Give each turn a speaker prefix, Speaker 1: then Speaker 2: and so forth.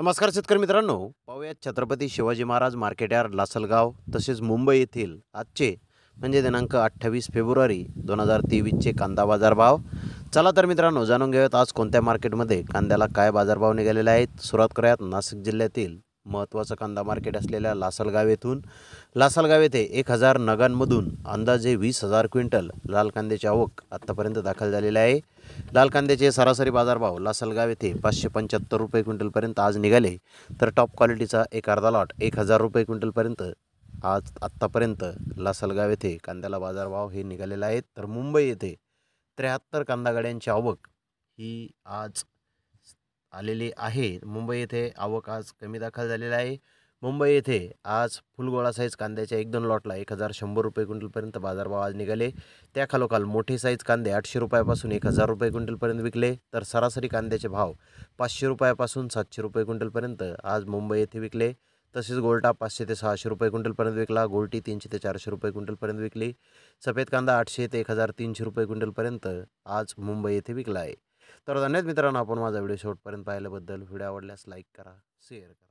Speaker 1: नमस्कार शेतकरी मित्रांनो पाहूयात छत्रपती शिवाजी महाराज मार्केट यार्ड लासलगाव तसेच मुंबई येथील आजचे म्हणजे दिनांक अठ्ठावीस फेब्रुवारी दोन हजार तेवीसचे कांदा बाजारभाव चला तर मित्रांनो जाणून घेऊयात आज कोणत्या मार्केटमध्ये कांद्याला काय बाजारभाव निघालेले आहेत सुरुवात करूयात नाशिक जिल्ह्यातील महत्त्वाचं कांदा मार्केट असलेल्या लासलगाव येथून लासलगाव येथे एक हजार नगांमधून अंदाजे वीस हजार क्विंटल लाल कांद्याची आवक आत्तापर्यंत दाखल झालेले आहे लाल कांद्याचे सरासरी बाजारभाव लासलगाव येथे पाचशे पंच्याहत्तर रुपये क्विंटलपर्यंत आज निघाले तर टॉप क्वालिटीचा एक अर्धा लॉट एक हजार रुपये क्विंटलपर्यंत आज आत्तापर्यंत लासलगाव येथे कांद्याला बाजारभाव हे निघालेला आहे तर मुंबई येथे त्र्याहत्तर कांदा आवक ही आज आलेली आहे मुंबई येथे आवक आज कमी दाखल झालेली आहे मुंबई येथे आज फुलगोळा साईज कांद्याच्या एक दोन लॉटला एक हजार शंभर रुपये क्विंटलपर्यंत बाजारभाव आज निघाले त्या मोठे साईज कांदे आठशे रुपयापासून एक हजार रुपये क्विंटलपर्यंत विकले तर सरासरी कांद्याचे भाव पाचशे रुपयापासून सातशे रुपये क्विंटलपर्यंत आज मुंबई येथे विकले तसेच गोल्टा पाचशे ते सहाशे रुपये क्विंटलपर्यंत विकला गोल्टी तीनशे ते चारशे रुपये क्विंटलपर्यंत विकली सफेद कांदा आठशे ते एक हजार तीनशे रुपये क्विंटलपर्यंत आज मुंबई येथे विकला आहे तर धन्यवाद मित्रांनो आपण माझा व्हिडिओ शेवटपर्यंत पाहिल्याबद्दल व्हिडिओ आवडल्यास लाईक करा शेअर करा